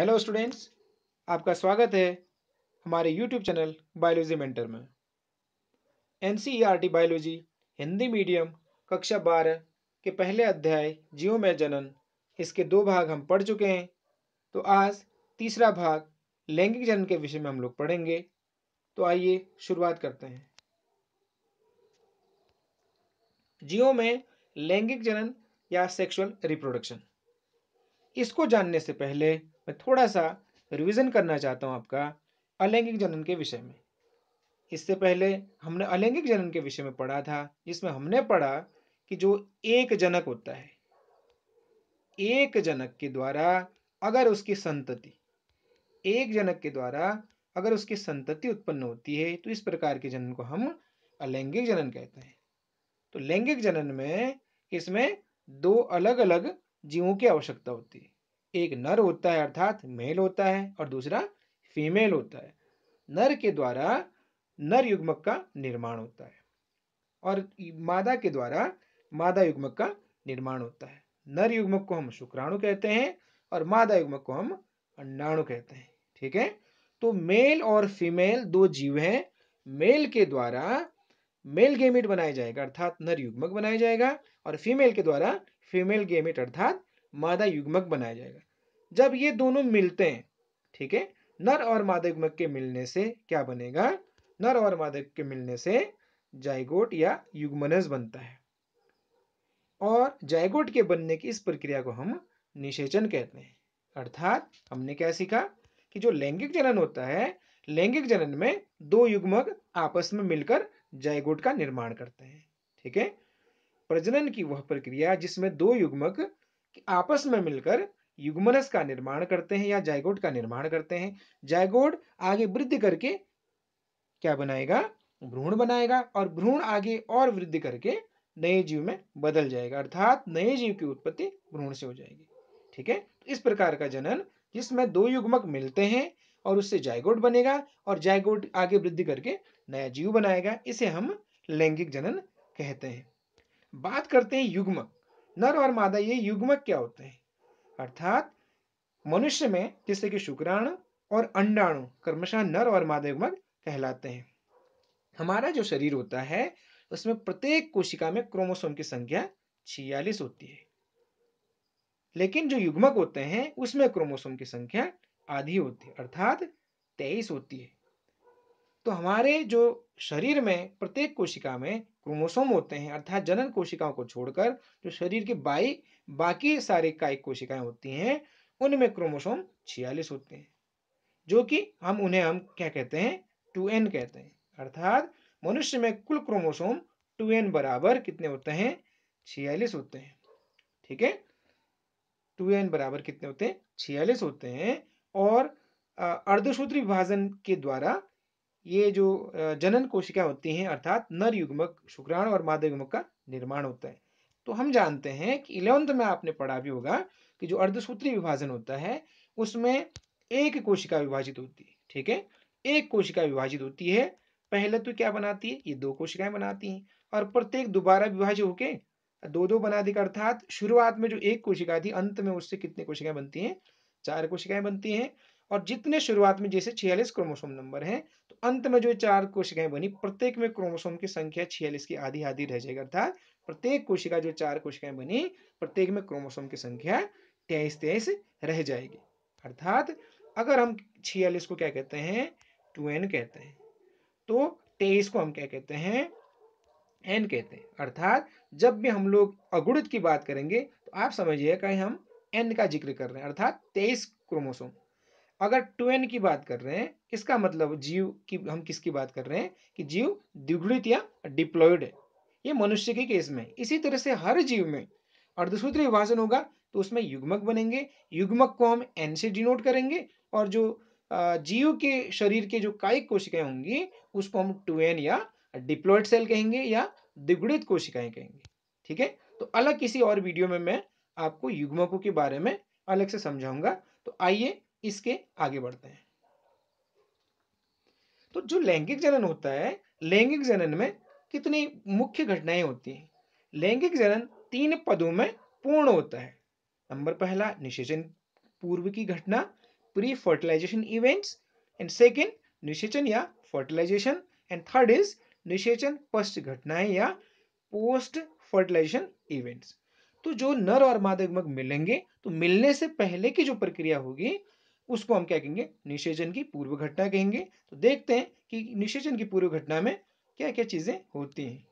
hello students आपका स्वागत है हमारे यूट्यूब चैनल बायोलॉजी मेंटर में N biology e Hindi medium कक्षा बारह के पहले अध्याय जीव में जनन इसके दो भाग हम पढ़ चुके हैं तो आज तीसरा भाग लैंगिक जनन के विषय में हम लोग पढ़ेंगे तो आइए शुरुआत करते हैं जियो में लैंगिक जनन या सेक्सुअल रिप्रोडक्शन इसको जानने से पहले मैं थोड़ा सा रिवीजन करना चाहता हूँ आपका अलैंगिक जनन के विषय में इससे पहले हमने अलैंगिक जनन के विषय में पढ़ा था जिसमें हमने पढ़ा कि जो एक जनक होता है एक जनक के द्वारा अगर उसकी संतति एक जनक के द्वारा अगर उसकी संतति उत्पन्न होती है तो इस प्रकार के जनन को हम अलैंगिक जनन कहते हैं तो लैंगिक जनन में इसमें दो अलग अलग जीवों की आवश्यकता होती है एक नर होता है अर्थात मेल होता है और दूसरा फीमेल होता है नर के द्वारा नर युग्मक का निर्माण होता है और मादा के द्वारा मादा युग्मक का निर्माण होता है नर युग्मक को हम शुक्राणु कहते हैं और मादा युग्मक को हम अंडाणु कहते हैं ठीक है तो मेल और फीमेल दो जीव हैं मेल के द्वारा मेल गेमिट बनाया जाएगा अर्थात नर युग्मक बनाया जाएगा और फीमेल के द्वारा फीमेल गेमिट अर्थात मादा युग्मक बनाया जाएगा जब ये दोनों मिलते हैं ठीक है नर और मादा युग्मक के मिलने से क्या बनेगा नर और मादा के मिलने से जायगोट या युग्मनस बनता है और जायगोट के बनने की इस प्रक्रिया को हम निषेचन कहते हैं अर्थात हमने क्या सीखा कि जो लैंगिक जनन होता है लैंगिक जनन में दो युग्मक आपस में मिलकर जायगोट का निर्माण करते हैं ठीक है प्रजनन की वह प्रक्रिया जिसमें दो युग्मक आपस में मिलकर युग्मनस का निर्माण करते हैं या जायगोट का निर्माण करते हैं जायगोट आगे वृद्धि करके क्या बनाएगा भ्रूण बनाएगा और भ्रूण आगे और वृद्धि करके नए जीव में बदल जाएगा अर्थात नए जीव की उत्पत्ति भ्रूण से हो जाएगी ठीक है तो इस प्रकार का जनन जिसमें दो युग्मक मिलते हैं और उससे जायगोट बनेगा और जायगोट आगे वृद्धि करके नया जीव बनाएगा इसे हम लैंगिक जनन कहते हैं बात करते हैं युग्मक नर और मादा ये युग्मक क्या होते हैं अर्थात मनुष्य में जैसे कि शुक्राणु और अंडाणु कर्मशः नर और मादा युग्मक कहलाते हैं हमारा जो शरीर होता है उसमें प्रत्येक कोशिका में क्रोमोसोम की संख्या छियालीस होती है लेकिन जो युग्मक होते हैं उसमें क्रोमोसोम की संख्या आधी होती है अर्थात तेईस होती है तो हमारे जो शरीर में प्रत्येक कोशिका में क्रोमोसोम होते हैं अर्थात जनन कोशिकाओं को छोड़कर जो शरीर के बाई बाकी सारे कायिक कोशिकाएं होती हैं उनमें क्रोमोसोम छियालीस होते हैं जो कि हम उन्हें हम क्या कहते हैं टू एन कहते हैं अर्थात मनुष्य में कुल क्रोमोसोम टू एन बराबर कितने होते हैं छियालीस होते हैं ठीक है टू एन बराबर कितने होते हैं छियालीस होते हैं और अर्धसूत्र विभाजन के द्वारा ये जो जनन कोशिका होती हैं अर्थात नर युग्मक शुक्राणु और मादा युग्मक का निर्माण होता है तो हम जानते हैं कि इलेवंथ में आपने पढ़ा भी होगा कि जो अर्धसूत्री विभाजन होता है उसमें एक कोशिका विभाजित होती है ठीक है एक कोशिका विभाजित होती है पहले तो क्या बनाती है ये दो कोशिकाएं बनाती हैं और प्रत्येक दोबारा विभाजित होके दो दो बना दी अर्थात शुरुआत में जो एक कोशिका थी अंत में उससे कितने कोशिकाएं बनती हैं चार कोशिकाएं बनती हैं और जितने शुरुआत में जैसे छियालीस क्रोमोसोम नंबर हैं अंत में जो चार कोशिकाएं बनी प्रत्येक में क्रोमोसोम की संख्या छियालीस की आधी आधी रह जाएगी अर्थात प्रत्येक कोशिका जो चार कोशिकाएं बनी प्रत्येक में क्रोमोसोम की संख्या तेईस तेईस रह जाएगी अर्थात अगर हम छियालीस को क्या कहते हैं टू एन कहते हैं तो तेईस को हम क्या कहते हैं एन कहते हैं अर्थात जब भी हम लोग अगुणित की बात करेंगे तो आप समझिए कि हम एन का जिक्र कर रहे हैं अर्थात तेईस क्रोमोसोम अगर टू एन की बात कर रहे हैं किसका मतलब जीव की हम किसकी बात कर रहे हैं कि जीव द्विगुणित या डिप्लॉयड है ये मनुष्य के केस में इसी तरह से हर जीव में अर्धसूत्र विभाजन होगा तो उसमें युग्मक बनेंगे युग्मक को हम एन से डिनोट करेंगे और जो जीव के शरीर के जो कायिक कोशिकाएं होंगी उसको हम टू एन या डिप्लॉयड सेल कहेंगे या द्विगुणित कोशिकाएं कहेंगे ठीक है तो अलग किसी और वीडियो में मैं आपको युग्मकों के बारे में अलग से समझाऊंगा तो आइए इसके आगे बढ़ते हैं तो जो लैंगिक जनन होता है लैंगिक जनन में कितनी मुख्य घटनाएं होती हैं लैंगिक जनन तीन पदों में पूर्ण होता है नंबर पहला निषेचन पूर्व की घटना pre fertilisation events and second निषेचन या फर्टिलाइजेशन एंड थर्ड इज निषेचन पश्च घटनाएं या पोस्ट फर्टिलाइजेशन इवेंट्स तो जो नर और मादक मग मिलेंगे तो मिलने से पहले की जो प्रक्रिया होगी उसको हम क्या कहेंगे निषेचन की पूर्व घटना कहेंगे तो देखते हैं कि निषेचन की पूर्व घटना में क्या क्या चीजें होती हैं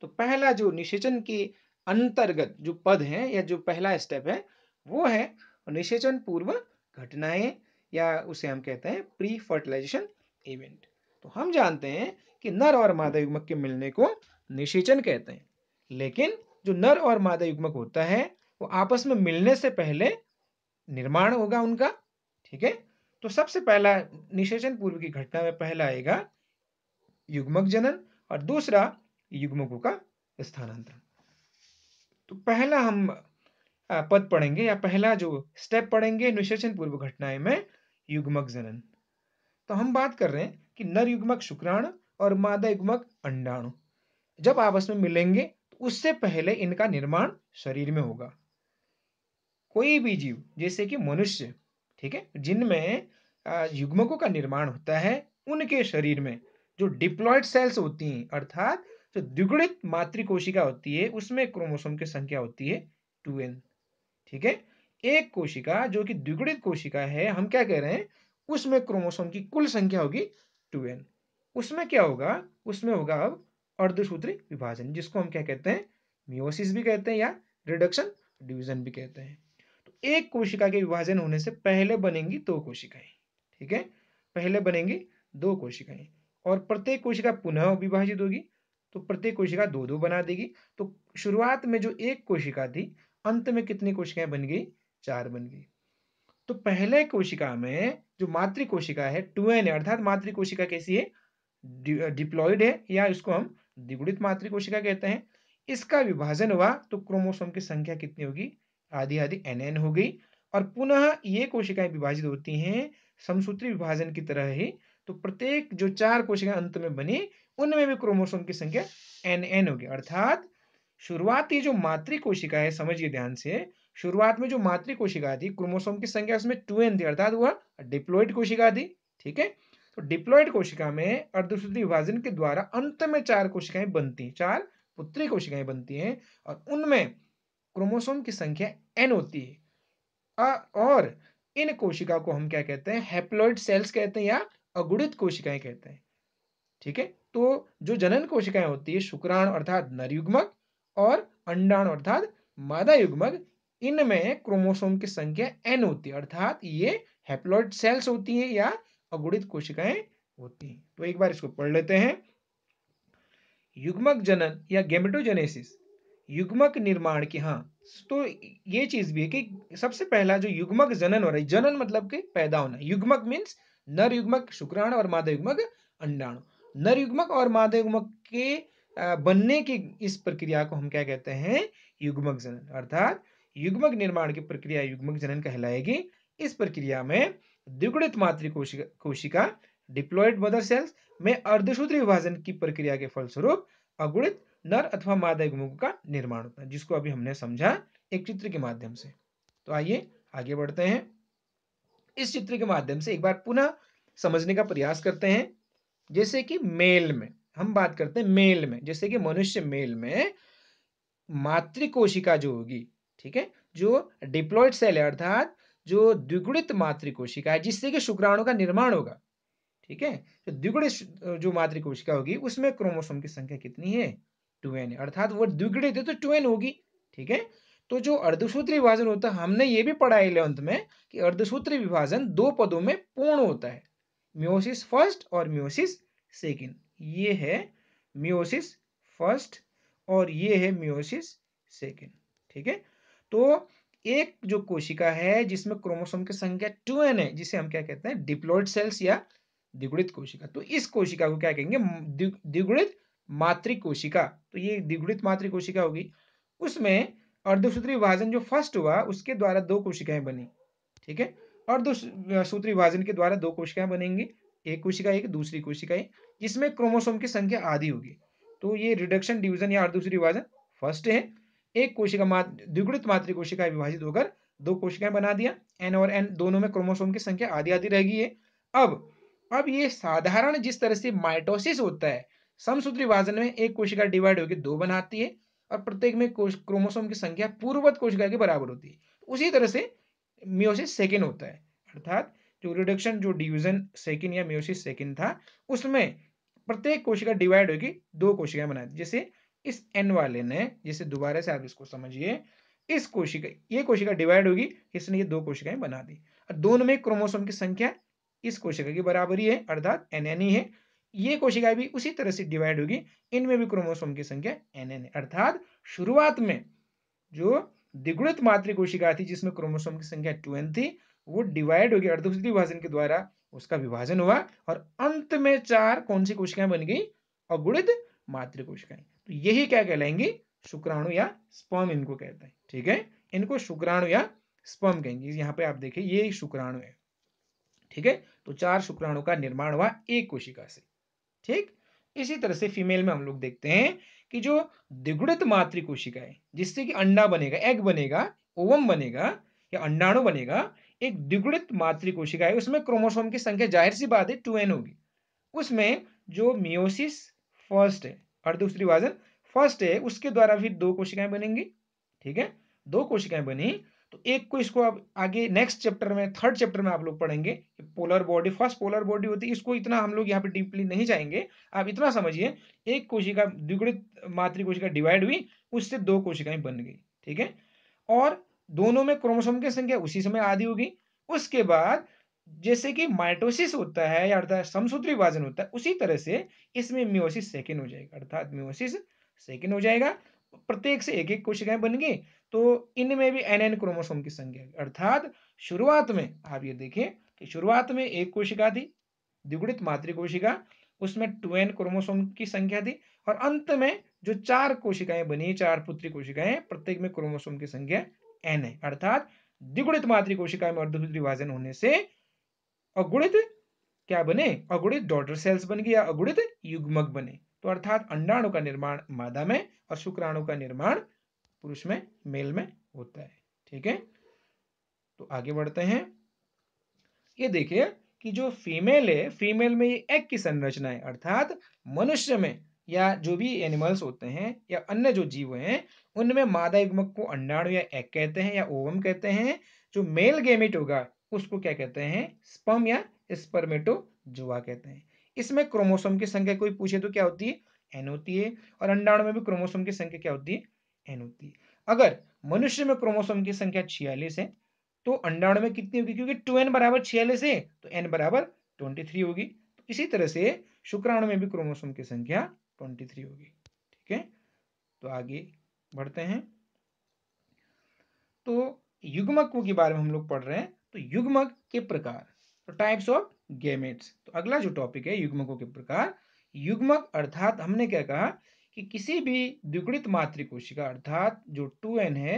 तो पहला जो निषेचन के अंतर्गत जो पद है या जो पहला स्टेप है वो है निषेचन पूर्व घटनाएं या उसे हम कहते हैं प्री फर्टिलाइजेशन इवेंट तो हम जानते हैं कि नर और मादा युग्मक के मिलने को निषेचन कहते हैं लेकिन जो नर और मादा युग्मक होता है वो आपस में मिलने से पहले निर्माण होगा उनका ठीक है तो सबसे पहला निषेचन पूर्व की घटना में पहला आएगा युग्मक जनन और दूसरा युग्मकों का स्थानांतरण तो पहला हम पद पढ़ेंगे या पहला जो स्टेप पढ़ेंगे निषेचन पूर्व घटनाएं में युग्मक जनन तो हम बात कर रहे हैं कि नर युग्मक शुक्राणु और मादा युग्मक अंडाणु जब आपस में मिलेंगे तो उससे पहले इनका निर्माण शरीर में होगा कोई भी जीव जैसे कि मनुष्य ठीक है जिनमें युग्मकों का निर्माण होता है उनके शरीर में जो डिप्लॉयड सेल्स होती हैं अर्थात जो द्विगुणित मातृ कोशिका होती है उसमें क्रोमोसोम की संख्या होती है टू एन ठीक है एक कोशिका जो कि द्विगुणित कोशिका है हम क्या कह रहे हैं उसमें क्रोमोसोम की कुल संख्या होगी टू एन उसमें क्या होगा उसमें होगा अब अर्धसूत्री विभाजन जिसको हम क्या कहते हैं मियोसिस भी कहते हैं या रिडक्शन डिवीजन भी कहते हैं एक कोशिका के विभाजन होने से पहले बनेंगी दो कोशिकाएं ठीक है पहले बनेंगी दो कोशिकाएं और प्रत्येक कोशिका पुनः विभाजित होगी तो प्रत्येक कोशिका दो दो बना देगी तो शुरुआत में जो एक कोशिका थी अंत में कितनी कोशिकाएं बन गई चार बन गई तो पहले कोशिका में जो मातृ कोशिका है टू एन अर्थात मातृ कोशिका कैसी है डिप्लॉइड है या इसको हम द्विगुणित मातृ कोशिका कहते हैं इसका विभाजन हुआ तो क्रोमोसोम की संख्या कितनी होगी आदि आदि एन हो गई और पुनः ये कोशिकाएं विभाजित होती हैं समसूत्री विभाजन की तरह ही तो प्रत्येक जो चार कोशिकाएं अंत में बनी उनमें भी क्रोमोसोम की संख्या एन एन होगी अर्थात शुरुआती जो मातृ कोशिका है समझिए ध्यान से शुरुआत में जो मातृ कोशिका थी क्रोमोसोम की संख्या उसमें टू एन थी अर्थात वह डिप्लोइड कोशिका थी ठीक है तो डिप्लोइड कोशिका में अर्धसूत्री विभाजन के द्वारा अंत में चार कोशिकाएं बनती हैं चार पुत्री कोशिकाएं बनती हैं और उनमें क्रोमोसोम की संख्या एन होती है और इन कोशिका को हम क्या कहते हैं हैप्लॉइड सेल्स कहते हैं या अगुणित कोशिकाएं कहते हैं ठीक है तो जो जनन कोशिकाएं होती है शुक्राण अर्थात नरयुग्मक और अंडाण अर्थात मादा युग्मक इनमें क्रोमोसोम की संख्या एन होती है अर्थात ये हैप्लॉइड सेल्स होती है या अगुणित कोशिकाएं होती हैं तो एक बार इसको पढ़ लेते हैं युग्मक जनन या गेमेटोजेनेसिस युग्मक निर्माण की हाँ तो ये चीज भी है कि सबसे पहला जो युग्मक जनन हो रहा है जनन मतलब कि पैदा होना युग्मक मीन्स नर युग्मक शुक्राणु और मादा युग्मक अंडाणु नर युग्मक और मादा युग्मक के बनने की इस प्रक्रिया को हम क्या कहते हैं युग्मक जनन अर्थात युग्मक निर्माण की प्रक्रिया युग्मक जनन कहलाएगी इस प्रक्रिया में द्विगुणित मातृ कोशिका कोशिका डिप्लॉयड मदर सेल्स में अर्धसूत्र विभाजन की प्रक्रिया के फलस्वरूप अगुणित नर अथवा मादा युग्मकों का निर्माण होता है जिसको अभी हमने समझा एक चित्र के माध्यम से तो आइए आगे बढ़ते हैं इस चित्र के माध्यम से एक बार पुनः समझने का प्रयास करते हैं जैसे कि मेल में हम बात करते हैं मेल में जैसे कि मनुष्य मेल में मातृ कोशिका जो होगी ठीक है जो डिप्लॉइड सेल है अर्थात जो द्विगुणित मातृ कोशिका है जिससे कि शुक्राणु का निर्माण होगा ठीक है तो द्विगुणित जो मातृ कोशिका होगी उसमें क्रोमोसोम की संख्या कितनी है टू एन अर्थात वो दुगड़े थे तो टू एन होगी ठीक है तो जो अर्धसूत्री विभाजन होता है हमने ये भी पढ़ा है इलेवंथ में कि अर्धसूत्री विभाजन दो पदों में पूर्ण होता है म्योसिस फर्स्ट और म्योसिस सेकेंड ये है म्योसिस फर्स्ट और ये है म्योसिस सेकेंड ठीक है तो एक जो कोशिका है जिसमें क्रोमोसोम की संख्या टू एन है जिसे हम क्या कहते हैं डिप्लोइड सेल्स या द्विगुणित कोशिका तो इस कोशिका को क्या कहेंगे द्विगुणित मातृ कोशिका तो ये द्विगुणित मातृ कोशिका होगी उसमें अर्धसूत्री विभाजन जो फर्स्ट हुआ उसके द्वारा दो कोशिकाएं बनी ठीक है अर्धसूत्री विभाजन के द्वारा दो कोशिकाएं बनेंगी एक कोशिका एक दूसरी कोशिका जिसमें क्रोमोसोम की संख्या आधी होगी तो ये रिडक्शन डिवीजन या अर्धसूत्री विभाजन फर्स्ट है एक कोशिका द्विगुणित मातृ कोशिका विभाजित होकर दो कोशिकाएं बना दिया एन और एन दोनों में क्रोमोसोम की संख्या आधी आधी रह गई है अब अब ये साधारण जिस तरह से माइटोसिस होता है समसूत्री विभाजन में एक कोशिका डिवाइड होकर दो बनाती है और प्रत्येक में क्रोमोसोम की संख्या पूर्ववत कोशिका के बराबर होती है उसी तरह से मियोसिस सेकेंड होता है अर्थात जो रिडक्शन जो डिवीजन सेकेंड या मियोसिस सेकेंड था उसमें प्रत्येक कोशिका डिवाइड होगी दो कोशिकाएं बनाती जैसे इस एन वाले ने जैसे दोबारा से आप इसको समझिए इस कोशिका ये कोशिका डिवाइड होगी इसने ये दो कोशिकाएं बना दी और दोनों में क्रोमोसोम की संख्या इस कोशिका की बराबरी है अर्थात एन एन ही है ये कोशिकाएं भी उसी तरह से डिवाइड होगी इनमें भी क्रोमोसोम की संख्या एन एन अर्थात शुरुआत में जो द्विगुणित मातृ कोशिका थी जिसमें क्रोमोसोम की संख्या टू एन थी वो डिवाइड होगी अर्धसूत्री विभाजन के द्वारा उसका विभाजन हुआ और अंत में चार कौन सी कोशिकाएं बन गई अगुणित मातृ कोशिकाएं तो यही क्या कहलाएंगी शुक्राणु या स्पर्म इनको कहते हैं ठीक है इनको शुक्राणु या स्पर्म कहेंगे यहाँ पे आप देखिए ये शुक्राणु है ठीक है तो चार शुक्राणु का निर्माण हुआ एक कोशिका से ठीक इसी तरह से फीमेल में हम लोग देखते हैं कि जो द्विगुणित मातृ कोशिकाएं जिससे कि अंडा बनेगा एग बनेगा ओवम बनेगा या अंडाणु बनेगा एक द्विगुणित मातृ कोशिका है उसमें क्रोमोसोम की संख्या जाहिर सी बात है टू एन होगी उसमें जो मियोसिस फर्स्ट है और दूसरी वाजन फर्स्ट है उसके द्वारा फिर दो कोशिकाएं बनेंगी ठीक है दो कोशिकाएं बनी तो एक को इसको आप आगे नेक्स्ट चैप्टर में थर्ड चैप्टर में आप लोग पढ़ेंगे polar body first polar body होती है इसको इतना हम लोग यहाँ पे डीपली नहीं जाएंगे आप इतना समझिए एक कोशिका द्विगुणित मातृ कोशिका डिवाइड हुई उससे दो कोशिकाएं बन गई ठीक है और दोनों में क्रोमोसोम की संख्या उसी समय आधी होगी उसके बाद जैसे कि माइटोसिस होता है या अर्थात समसूत्री विभाजन होता है उसी तरह से इसमें म्योसिस सेकेंड हो जाएगा अर्थात म्योसिस सेकेंड हो जाएगा प्रत्येक से एक एक कोशिकाएं बन गई तो इनमें भी एन एन क्रोमोसोम की संख्या अर्थात शुरुआत में आप ये देखें कि शुरुआत में एक कोशिका थी द्विगुणित मातृ कोशिका उसमें टू एन क्रोमोसोम की संख्या थी और अंत में जो चार कोशिकाएं बनी चार पुत्री कोशिकाएं प्रत्येक में क्रोमोसोम की संख्या एन है अर्थात द्विगुणित मातृ कोशिका में अर्ध विभाजन होने से अगुणित क्या बने अगुणित डॉटर सेल्स बन गया अगुणित युग्मक बने तो अर्थात अंडाणु का निर्माण मादा में और शुक्राणु का निर्माण पुरुष में मेल में होता है ठीक है तो आगे बढ़ते हैं ये देखिए कि जो फीमेल है फीमेल में ये एक की संरचना है अर्थात मनुष्य में या जो भी एनिमल्स होते हैं या अन्य जो जीव हैं उनमें मादा युग्मक को अंडाणु या एक कहते हैं या ओवम कहते हैं जो मेल गेमिट होगा उसको क्या कहते हैं स्पम या स्पर्मेटो जुआ कहते हैं इसमें क्रोमोसोम की संख्या कोई पूछे तो क्या होती है एन होती है और अंडाणु में भी क्रोमोसोम की संख्या क्या होती है एन होती है अगर मनुष्य में क्रोमोसोम की संख्या छियालीस है तो अंडाणु में कितनी होगी क्योंकि टू एन बराबर छियालीस है तो एन बराबर ट्वेंटी थ्री होगी तो इसी तरह से शुक्राणु में भी क्रोमोसोम की संख्या ट्वेंटी थ्री होगी ठीक है तो आगे बढ़ते हैं तो युग्मकों के बारे में हम लोग पढ़ रहे हैं तो युग्मक के प्रकार टाइप्स ऑफ गेमेट्स तो अगला जो टॉपिक है युग्मकों के प्रकार युग्मक अर्थात हमने क्या कहा कि किसी भी द्विगुणित मातृकोशिका अर्थात जो टू एन है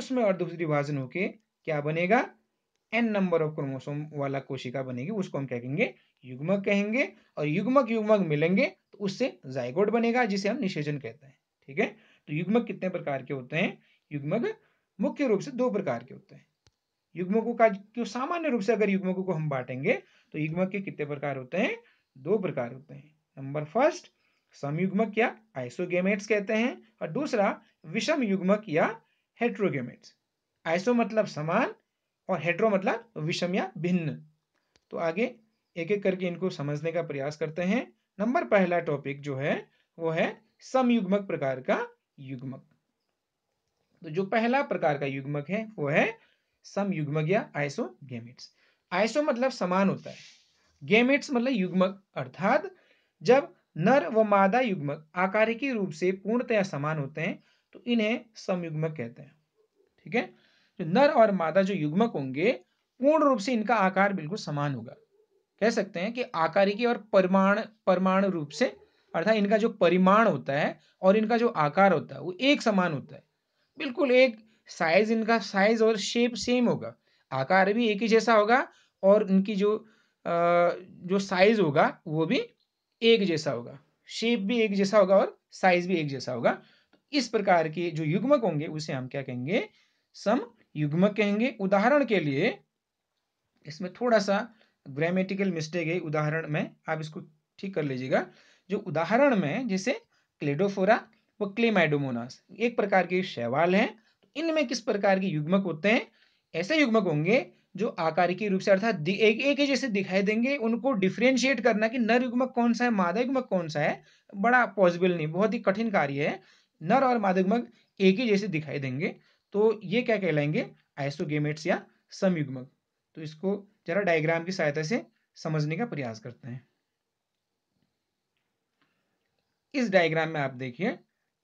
उसमें अर्धभुज विभाजन होके क्या बनेगा एन नंबर ऑफ क्रोमोसोम वाला कोशिका बनेगी उसको हम क्या कहेंगे युग्मक कहेंगे और युग्मक युग्मक मिलेंगे तो उससे जायगोड बनेगा जिसे हम निषेचन कहते हैं ठीक है तो युग्मक कितने प्रकार के होते हैं युग्मक मुख्य रूप से दो प्रकार के होते हैं युग्मकों का क्यों सामान्य रूप से अगर युग्मकों को हम बांटेंगे तो युग्मक के कितने प्रकार होते हैं दो प्रकार होते हैं नंबर फर्स्ट समयुग्मक या आइसोगेमेट्स कहते हैं और दूसरा विषम युग्मक या हेट्रोगेमेट्स आइसो मतलब समान और हेट्रो मतलब विषम या भिन्न तो आगे एक एक करके इनको समझने का प्रयास करते हैं नंबर पहला टॉपिक जो है वो है समयुग्मक प्रकार का युग्मक तो जो पहला प्रकार का युग्मक है वो है सम युग्मक या आइसो गेमिट्स आइसो मतलब समान होता है गेमिट्स मतलब युग्मक अर्थात जब नर व मादा युग्मक आकारिकी रूप से पूर्णतया समान होते हैं तो इन्हें समयुग्मक कहते हैं ठीक है जो नर और मादा जो युग्मक होंगे पूर्ण रूप से इनका आकार बिल्कुल समान होगा कह सकते हैं कि आकारिकी और परमाण परमाणु रूप से अर्थात इनका जो परिमाण होता है और इनका जो आकार होता है वो एक समान होता है बिल्कुल एक साइज इनका साइज और शेप सेम होगा आकार भी एक ही जैसा होगा और इनकी जो जो साइज होगा वो भी एक जैसा होगा शेप भी एक जैसा होगा और साइज भी एक जैसा होगा तो इस प्रकार के जो युग्मक होंगे उसे हम क्या कहेंगे सम युग्मक कहेंगे उदाहरण के लिए इसमें थोड़ा सा ग्रामेटिकल मिस्टेक है उदाहरण में आप इसको ठीक कर लीजिएगा जो उदाहरण में जैसे क्लेडोफोरा व क्लेमाइडोमोनास एक प्रकार के शैवाल हैं इनमें किस प्रकार के युग्मक होते हैं ऐसे युग्मक होंगे जो आकार के रूप से अर्थात एक एक जैसे दिखाई देंगे उनको डिफ्रेंशिएट करना कि नर युग्मक कौन सा है मादा युग्मक कौन सा है बड़ा पॉसिबल नहीं बहुत ही कठिन कार्य है नर और मादा युग्मक एक ही जैसे दिखाई देंगे तो ये क्या कहलाएंगे आइसोगेमेट्स या समयुग्मक तो इसको जरा डायग्राम की सहायता से समझने का प्रयास करते हैं इस डायग्राम में आप देखिए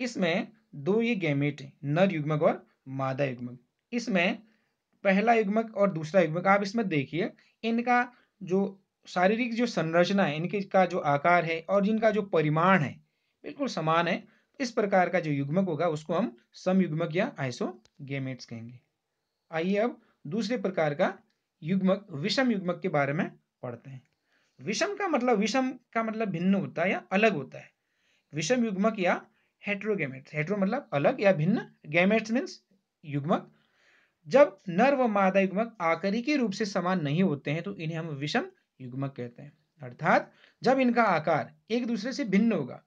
इसमें दो ये गैमेट है नर युग्मक और मादा युग्मक इसमें पहला युग्मक और दूसरा युग्मक आप इसमें देखिए इनका जो शारीरिक जो संरचना है इनके का जो आकार है और जिनका जो परिमाण है बिल्कुल समान है इस प्रकार का जो युग्मक होगा उसको हम समयुग्मक या आइसोगेमेट्स कहेंगे आइए अब दूसरे प्रकार का युग्मक विषम युग्मक के बारे में पढ़ते हैं विषम का मतलब विषम का मतलब भिन्न होता है या अलग होता है विषम युग्मक या हेट्रोगेमेट्स हेट्रो मतलब अलग या भिन्न गेमेट्स मीन्स युग्मक जब नर व मादा युग्मक के रूप से समान नहीं होते हैं तो इन्हें हम विषम युग्मक कहते हैं अर्थात जब इनका आकार एक दूसरे से भिन्न होगा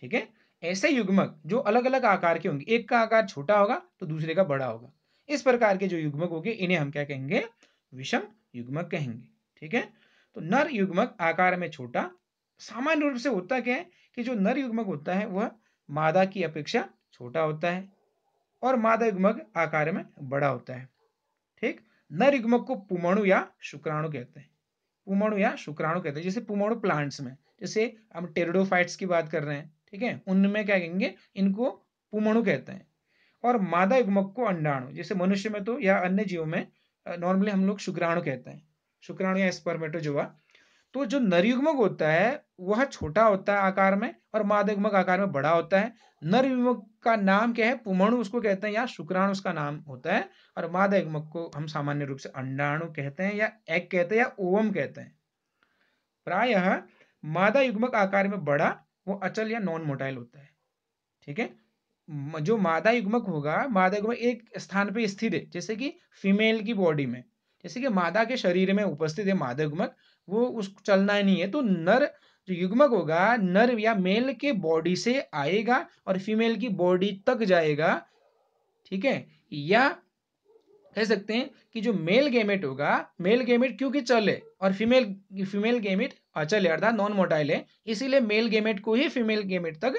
ठीक है ऐसे युग्मक जो अलग अलग आकार के होंगे एक का आकार छोटा होगा तो दूसरे का बड़ा होगा इस प्रकार के जो युग्मक होंगे इन्हें हम क्या कहेंगे विषम युग्मक कहेंगे ठीक है तो नर युग्मक आकार में छोटा सामान्य रूप से होता क्या है कि जो नर युग्मक होता है वह मादा की अपेक्षा छोटा होता है और मादा युग्मक आकार में बड़ा होता है ठीक नर युग्मक को पुमाणु या शुक्राणु कहते हैं पुमाणु या शुक्राणु कहते हैं जैसे पुमाणु प्लांट्स में जैसे हम टेरोडोफाइट्स की बात कर रहे हैं ठीक है उनमें क्या कहेंगे इनको पुमाणु कहते हैं और मादा युग्मक को अंडाणु जैसे मनुष्य में तो या अन्य जीवों में नॉर्मली हम लोग शुक्राणु कहते हैं शुक्राणु या हुआ तो जो नरयुग्मक होता है वह छोटा होता है आकार में और मादा युग्मक आकार में बड़ा होता है नर युग्मक का नाम क्या है पुमाणु उसको कहते हैं या शुक्राणु उसका नाम होता है और मादा युग्मक को हम सामान्य रूप से अंडाणु कहते हैं या एग कहते हैं या ओवम कहते हैं प्रायः मादा युग्मक आकार में बड़ा वो अचल या नॉन मोटाइल होता है ठीक है जो मादा युग्मक होगा मादा युग्मक एक स्थान पर स्थित है जैसे कि फीमेल की बॉडी में जैसे कि मादा के शरीर में उपस्थित है मादा युग्मक वो उस चलना ही नहीं है तो नर जो तो युग्मक होगा नर या मेल के बॉडी से आएगा और फीमेल की बॉडी तक जाएगा ठीक है या कह सकते हैं कि जो मेल गेमेट होगा मेल गेमेट क्योंकि चले और फीमेल फीमेल गेमेट अचल है अर्थात नॉन मोटाइल है इसीलिए मेल गेमेट को ही फीमेल गेमेट तक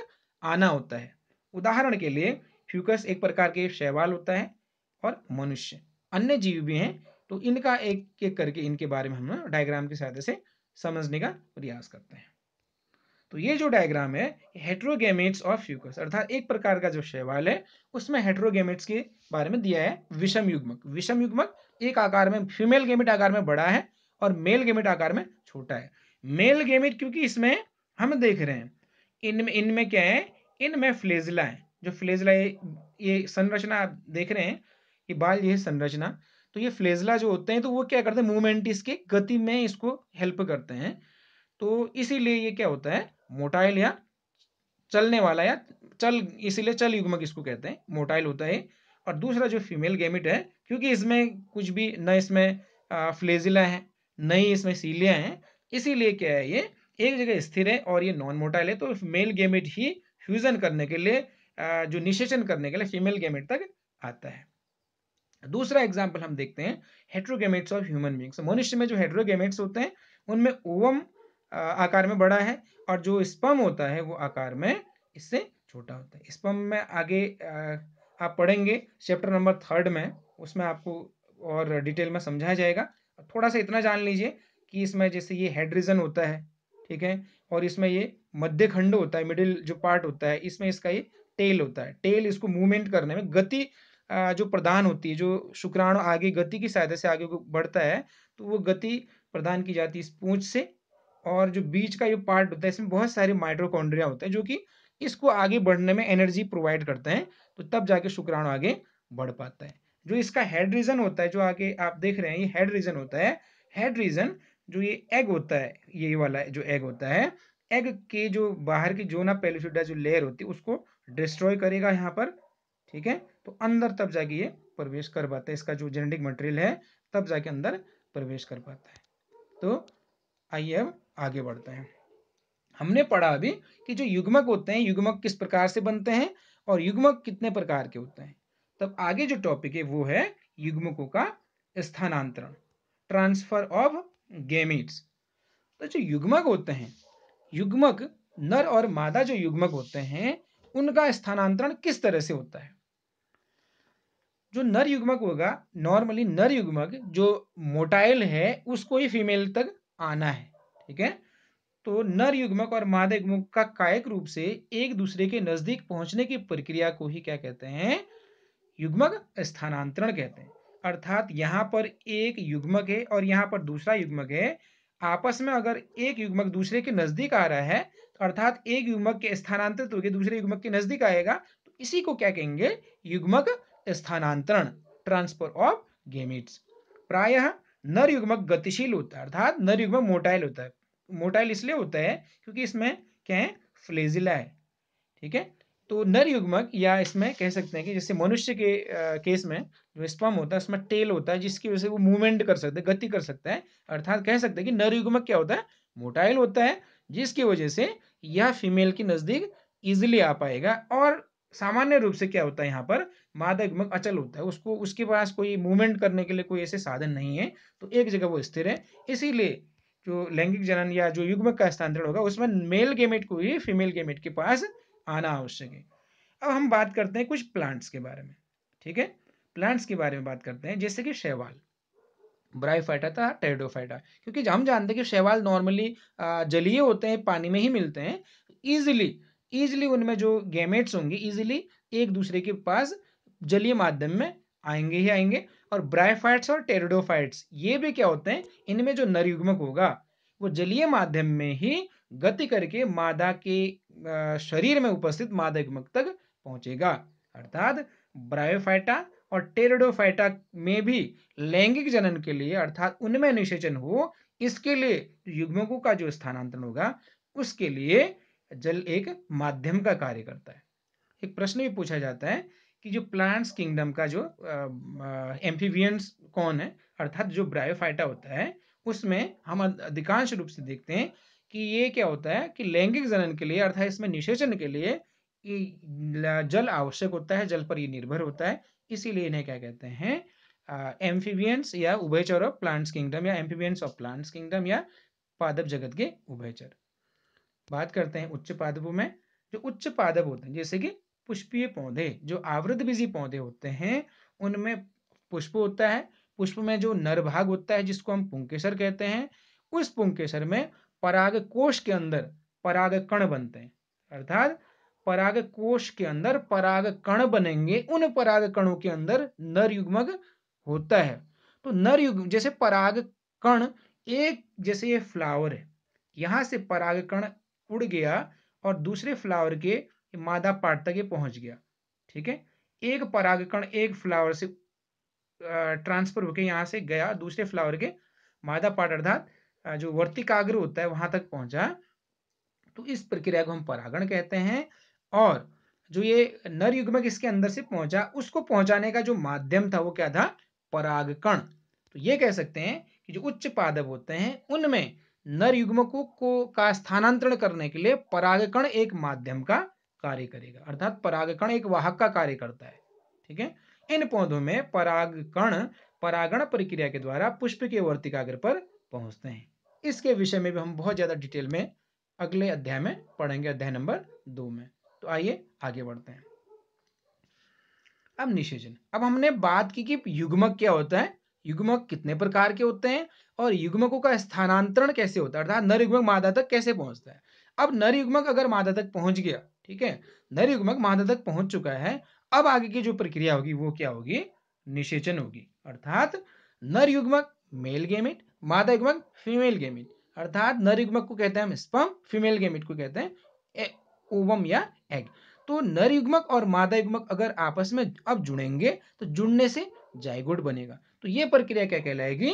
आना होता है उदाहरण के लिए फ्यूकस एक प्रकार के शैवाल होता है और मनुष्य अन्य जीव भी हैं तो इनका एक एक करके इनके बारे में हम डायग्राम की सहायता से समझने का प्रयास करते हैं तो ये जो डायग्राम है हेट्रोगेमेट्स ऑफ फ्यूकस अर्थात एक प्रकार का जो शैवाल है उसमें हेट्रोगेमेट्स के बारे में दिया है विषम युग्मक विषम युग्मक एक आकार में फीमेल गेमिट आकार में बड़ा है और मेल गेमिट आकार में छोटा है मेल गेमिट क्योंकि इसमें हम देख रहे हैं इनमें इनमें क्या है इनमें फ्लेजला है जो फ्लेजला ये, ये संरचना आप देख रहे हैं ये बाल ये संरचना तो ये फ्लेजला जो होते हैं तो वो क्या करते हैं मूवमेंट इसके गति में इसको हेल्प करते हैं तो इसीलिए ये क्या होता है मोटाइल या चलने वाला या चल इसीलिए चल युग्मक इसको कहते हैं मोटाइल होता है और दूसरा जो फीमेल गैमिट है क्योंकि इसमें कुछ भी न इसमें फ्लेजिला है न ही इसमें सीलिया है इसीलिए क्या है ये एक जगह स्थिर है और ये नॉन मोटाइल है तो मेल गैमिट ही फ्यूजन करने के लिए जो निशेचन करने के लिए फीमेल गैमेट तक आता है दूसरा एग्जाम्पल हम देखते हैं हेट्रोगेमेट्स ऑफ ह्यूमन बींग्स मनुष्य में जो हेट्रोगेमेट्स होते हैं उनमें ओवम आकार में बड़ा है और जो स्पम होता है वो आकार में इससे छोटा होता है स्पम में आगे आप पढ़ेंगे चैप्टर नंबर थर्ड में उसमें आपको और डिटेल में समझाया जाएगा थोड़ा सा इतना जान लीजिए कि इसमें जैसे ये हेड होता है ठीक है और इसमें ये मध्य खंड होता है मिडिल जो पार्ट होता है इसमें इसका ये टेल होता है टेल इसको मूवमेंट करने में गति जो प्रदान होती है जो शुक्राणु आगे गति की सहायता से आगे बढ़ता है तो वो गति प्रदान की जाती है इस पूंछ से और जो बीच का ये पार्ट होता है इसमें बहुत सारे माइट्रोकॉन्ड्रिया होते हैं जो कि इसको आगे बढ़ने में एनर्जी प्रोवाइड करते हैं तो तब जाके शुक्राणु आगे बढ़ पाता है जो इसका हेड रीजन होता है जो आगे आप देख रहे हैं ये हेड रीजन होता है हेड रीजन जो ये एग होता है ये वाला जो एग होता है एग के जो बाहर की जोना पेलिफिडा जो लेयर होती है उसको डिस्ट्रॉय करेगा यहाँ पर ठीक है तो अंदर तब जाके ये प्रवेश कर पाता है इसका जो जेनेटिक मटेरियल है तब जाके अंदर प्रवेश कर पाता है तो आइए अब आगे बढ़ते हैं हमने पढ़ा अभी कि जो युग्मक होते हैं युग्मक किस प्रकार से बनते हैं और युग्मक कितने प्रकार के होते हैं तब आगे जो टॉपिक है वो है युग्मकों का स्थानांतरण ट्रांसफर ऑफ गेमिट्स तो जो युग्मक होते हैं युग्मक नर और मादा जो युग्मक होते हैं उनका स्थानांतरण किस तरह से होता है जो नर युग्मक होगा नॉर्मली नर युग्मक जो मोटाइल है उसको ही फीमेल तक आना है ठीक है तो नर युग्मक और मादा युग्मक का कायक रूप से एक दूसरे के नजदीक पहुंचने की प्रक्रिया को ही क्या कहते हैं युग्मक स्थानांतरण कहते हैं अर्थात यहाँ पर एक युग्मक है और यहाँ पर दूसरा युग्मक है आपस में अगर एक युग्मक दूसरे के नजदीक आ रहा है तो अर्थात एक युग्मक के स्थानांतरित होकर दूसरे युग्मक के नजदीक आएगा तो इसी को क्या कहेंगे युग्मक स्थानांतरण ट्रांसफर ऑफ गेमिट्स प्रायः नर युग्मक गतिशील होता है अर्थात नर युग्मक मोटाइल होता है मोटाइल इसलिए होता है क्योंकि इसमें क्या है फ्लेजिला है ठीक है तो नर युग्मक या इसमें कह सकते हैं कि जैसे मनुष्य के केस में जो स्पम होता है उसमें टेल होता है जिसकी वजह से वो मूवमेंट कर सकते गति कर सकता है अर्थात कह सकते हैं कि नर युग्मक क्या होता है मोटाइल होता है जिसकी वजह से यह फीमेल के नज़दीक इजिली आ पाएगा और सामान्य रूप से क्या होता है यहाँ पर मादा युग्मक अचल होता है उसको उसके पास कोई मूवमेंट करने के लिए कोई ऐसे साधन नहीं है तो एक जगह वो स्थिर है इसीलिए जो लैंगिक जनन या जो युग्म का स्थानांतरण होगा उसमें मेल गेमेट को ही फीमेल गेमेट के पास आना आवश्यक है अब हम बात करते हैं कुछ प्लांट्स के बारे में ठीक है प्लांट्स के बारे में बात करते हैं जैसे कि शैवाल ब्राइफाइटा था टेडोफाइटा क्योंकि हम जानते हैं कि शैवाल नॉर्मली जलीय होते हैं पानी में ही मिलते हैं ईजिली ईजिली उनमें जो गेमेट्स होंगे ईजिली एक दूसरे के पास जलीय माध्यम में आएंगे ही आएंगे और ब्रायफाइट्स और टेरिडोफाइट्स ये भी क्या होते हैं इनमें जो नरयुग्मक होगा वो जलीय माध्यम में ही गति करके मादा के शरीर में उपस्थित मादा युग्मक तक पहुंचेगा अर्थात ब्रायोफाइटा और टेरिडोफाइटा में भी लैंगिक जनन के लिए अर्थात उनमें निषेचन हो इसके लिए युग्मकों का जो स्थानांतरण होगा उसके लिए जल एक माध्यम का कार्य करता है एक प्रश्न भी पूछा जाता है कि जो प्लांट्स किंगडम का जो एम्फीवियंस कौन है अर्थात जो ब्रायोफाइटा होता है उसमें हम अधिकांश रूप से देखते हैं कि ये क्या होता है कि लैंगिक जनन के लिए अर्थात इसमें निषेचन के लिए जल आवश्यक होता है जल पर ये निर्भर होता है इसीलिए इन्हें क्या कहते हैं एम्फीवियंस या उभयचर ऑफ प्लांट्स किंगडम या एम्फीवियंस ऑफ प्लांट्स किंगडम या पादप जगत के उभयचर बात करते हैं उच्च पादपों में जो उच्च पादप होते हैं जैसे कि पुष्पीय पौधे जो आवृत बीजी पौधे होते हैं उनमें पुष्प होता है पुष्प में जो नर भाग होता है जिसको हम पुंकेसर कहते हैं उस पुंकेसर में पराग कोश के अंदर पराग कण बनते हैं अर्थात पराग कोश के अंदर पराग कण बनेंगे उन पराग कणों के अंदर नर युग्मक होता है तो नर युग जैसे पराग कण एक जैसे ये फ्लावर है यहां से पराग कण उड़ गया और दूसरे फ्लावर के मादा पार्ट तक ये पहुंच गया ठीक है एक परागकण एक फ्लावर से ट्रांसफर होकर यहाँ से गया दूसरे फ्लावर के मादा पार्ट अर्थात जो वर्तिकाग्र होता है वहां तक पहुंचा तो इस प्रक्रिया को हम परागण कहते हैं और जो ये नर युग्मक इसके अंदर से पहुंचा उसको पहुंचाने का जो माध्यम था वो क्या था परागकण तो ये कह सकते हैं कि जो उच्च पादप होते हैं उनमें नर युग्मकों को का स्थानांतरण करने के लिए परागकण एक माध्यम का कार्य करेगा अर्थात परागकण एक वाहक का कार्य करता है ठीक है इन पौधों में परागकण परागण प्रक्रिया के द्वारा पुष्प के वर्तिकाग्र पर पहुंचते हैं इसके विषय में भी हम बहुत ज़्यादा डिटेल में अगले अध्याय में पढ़ेंगे अध्याय नंबर दो में तो आइए आगे बढ़ते हैं अब निषेचन अब हमने बात की कि युग्मक क्या होता है युग्मक कितने प्रकार के होते हैं और युग्मकों का स्थानांतरण कैसे होता है अर्थात नर युग्मक मादा तक कैसे पहुंचता है अब नर युग्मक अगर मादा तक पहुंच गया ठीक है नरियुग्मक मादा तक पहुंच चुका है अब आगे की जो प्रक्रिया होगी वो क्या होगी निषेचन होगी अर्थात नर युग्मक मेल गेमिट मादा युग्मक फीमेल गेमिट अर्थात नर युग्मक को कहते हैं हम स्पर्म फीमेल गेमिट को कहते हैं ओवम या एग तो नर युग्मक और मादा युग्मक अगर आपस में अब जुड़ेंगे तो जुड़ने से जायगोट बनेगा तो ये प्रक्रिया क्या कहलाएगी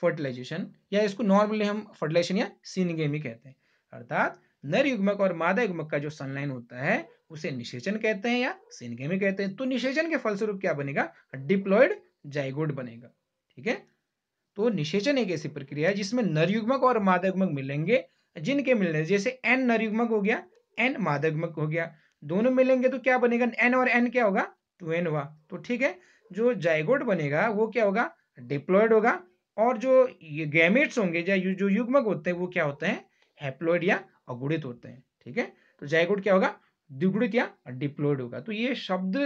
फर्टिलाइजेशन या इसको नॉर्मली हम फर्टिलाइजेशन या सीनगेमी कहते हैं अर्थात नर युग्मक और मादा युग्मक का जो सनलाइन होता है उसे निषेचन कहते हैं या सिनगेमी कहते हैं तो निषेचन के फलस्वरूप क्या बनेगा डिप्लॉयड जाइगोड बनेगा ठीक है तो निषेचन एक ऐसी प्रक्रिया है जिसमें नरयुग्मक और मादयुग्मक मिलेंगे जिनके मिलने जैसे एन नरयुग्मक हो गया एन मादयुग्मक हो गया दोनों मिलेंगे तो क्या बनेगा एन और एन क्या होगा टू एन हुआ तो ठीक है जो जाइगोड बनेगा वो क्या होगा डिप्लॉयड होगा और जो गैमेट्स होंगे या जो युग्मक होते हैं वो क्या होते हैं हैप्लॉयड या अगुणित होते हैं ठीक है तो जायगुड़ क्या होगा द्विगुणित या डिप्लोइड होगा तो ये शब्द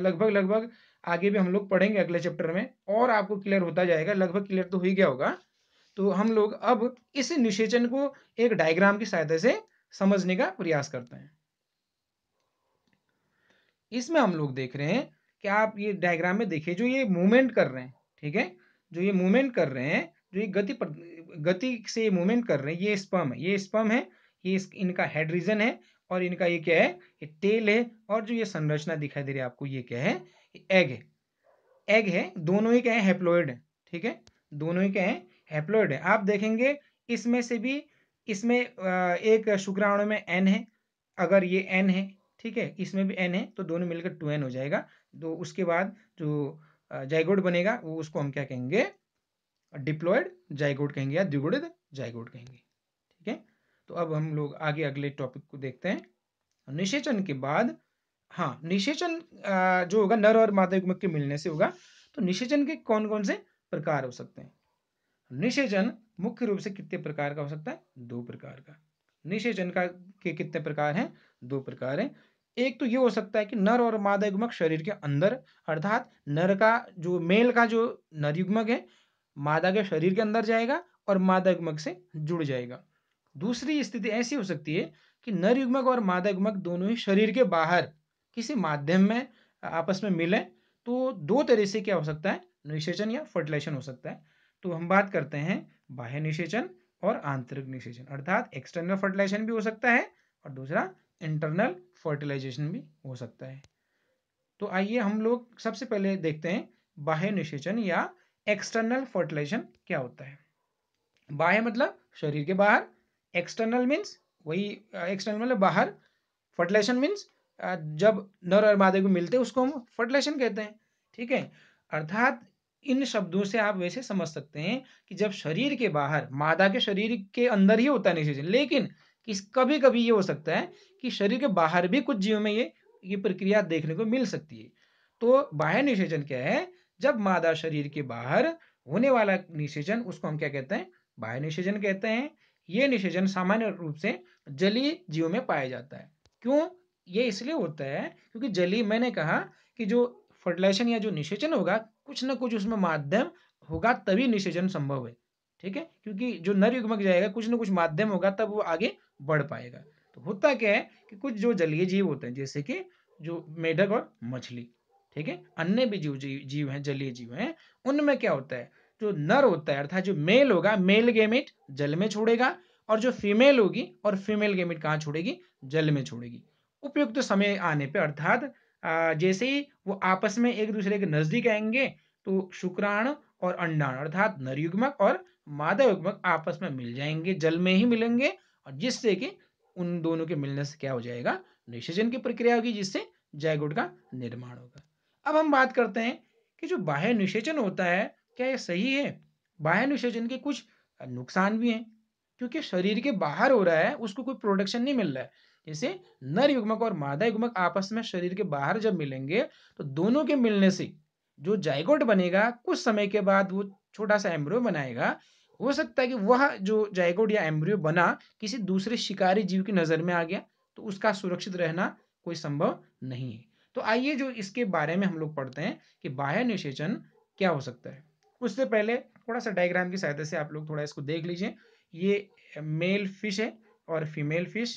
लगभग लगभग आगे भी हम लोग पढ़ेंगे अगले चैप्टर में और आपको क्लियर होता जाएगा लगभग क्लियर तो हो ही गया होगा तो हम लोग अब इस निषेचन को एक डायग्राम की सहायता से समझने का प्रयास करते हैं इसमें हम लोग देख रहे हैं कि आप ये डायग्राम में देखिए जो ये मूवमेंट कर रहे हैं ठीक है जो ये मूवमेंट कर रहे हैं जो ये गति गति से ये मूवमेंट कर रहे हैं ये स्पम है ये स्पम है ये इस इनका हेड रीजन है और इनका ये क्या है ये टेल है और जो ये संरचना दिखाई दे रही है आपको ये क्या है एग है एग है दोनों ही क्या है हेप्लोइड है ठीक है दोनों ही क्या है हेप्लोइड है आप देखेंगे इसमें से भी इसमें एक शुक्राणु में एन है अगर ये एन है ठीक है इसमें भी एन है तो दोनों मिलकर टू एन हो जाएगा तो उसके बाद जो जायगोड बनेगा वो उसको हम क्या कहेंगे डिप्लॉयड जायगोड कहेंगे या द्विगुणित जायगोड कहेंगे तो अब हम लोग आगे अगले टॉपिक को देखते हैं निषेचन के बाद हाँ निषेचन जो होगा नर और मादा युग्मक के मिलने से होगा तो निषेचन के कौन कौन से प्रकार हो सकते हैं निषेचन मुख्य रूप से कितने प्रकार का हो सकता है दो प्रकार का निषेचन का के कितने प्रकार हैं दो प्रकार हैं एक तो ये हो सकता है कि नर और मादा युग्मक शरीर के अंदर अर्थात नर का जो मेल का जो नर युग्मक है मादा के शरीर के अंदर जाएगा और मादा युग्मक से जुड़ जाएगा दूसरी स्थिति ऐसी हो सकती है कि नर युग्मक और मादा युग्मक दोनों ही शरीर के बाहर किसी माध्यम में आपस में मिले तो दो तरह से क्या हो सकता है निषेचन या फर्टिलाइजेशन हो सकता है तो हम बात करते हैं बाह्य निषेचन और आंतरिक निषेचन अर्थात एक्सटर्नल फर्टिलाइजेशन भी हो सकता है और दूसरा इंटरनल फर्टिलाइजेशन भी हो सकता है तो आइए हम लोग सबसे पहले देखते हैं बाह्य निषेचन या एक्सटर्नल फर्टिलाइजेशन क्या होता है बाह्य मतलब शरीर के बाहर एक्सटर्नल मीन्स वही एक्सटर्नल मतलब बाहर फर्टिलाइजेशन मीन्स जब नर और मादे को मिलते हैं उसको हम फर्टिलाइजेशन कहते हैं ठीक है अर्थात इन शब्दों से आप वैसे समझ सकते हैं कि जब शरीर के बाहर मादा के शरीर के अंदर ही होता है निषेचन लेकिन किस कभी कभी ये हो सकता है कि शरीर के बाहर भी कुछ जीव में ये ये प्रक्रिया देखने को मिल सकती है तो बाह्य निषेचन क्या है जब मादा शरीर के बाहर होने वाला निषेचन उसको हम क्या कहते हैं बाह्य निषेचन कहते हैं ये निषेचन सामान्य रूप से जलीय जीव में पाया जाता है क्यों ये इसलिए होता है क्योंकि जलीय मैंने कहा कि जो फर्टिलाइजेशन या जो निषेचन होगा कुछ ना कुछ उसमें माध्यम होगा तभी निषेचन संभव है ठीक है क्योंकि जो नर युग्मक जाएगा कुछ ना कुछ माध्यम होगा तब वो आगे बढ़ पाएगा तो होता क्या है कि कुछ जो जलीय जीव होते हैं जैसे कि जो मेढक और मछली ठीक है अन्य भी जीव जीव हैं जलीय जीव हैं उनमें क्या होता है जो नर होता है अर्थात जो मेल होगा मेल गेमिट जल में छोड़ेगा और जो फीमेल होगी और फीमेल गेमिट कहाँ छोड़ेगी जल में छोड़ेगी उपयुक्त तो समय आने पर अर्थात जैसे ही वो आपस में एक दूसरे के नजदीक आएंगे तो शुक्राण और अंडाण अर्थात नरयुग्मक और मादा युग्मक आपस में मिल जाएंगे जल में ही मिलेंगे और जिससे कि उन दोनों के मिलने से क्या हो जाएगा निषेचन की प्रक्रिया होगी जिससे जयगुट का निर्माण होगा अब हम बात करते हैं कि जो बाह्य निषेचन होता है क्या ये सही है बाह्य निषेचन के कुछ नुकसान भी हैं क्योंकि शरीर के बाहर हो रहा है उसको कोई प्रोडक्शन नहीं मिल रहा है जैसे नर युग्मक और मादा युग्मक आपस में शरीर के बाहर जब मिलेंगे तो दोनों के मिलने से जो जायगोट बनेगा कुछ समय के बाद वो छोटा सा एम्ब्रियो बनाएगा हो सकता है कि वह जो जायगोट या एम्ब्रियो बना किसी दूसरे शिकारी जीव की नज़र में आ गया तो उसका सुरक्षित रहना कोई संभव नहीं है तो आइए जो इसके बारे में हम लोग पढ़ते हैं कि बाह्य निषेचन क्या हो सकता है उससे पहले थोड़ा सा डायग्राम की सहायता से आप लोग थोड़ा इसको देख लीजिए ये मेल फिश है और फीमेल फिश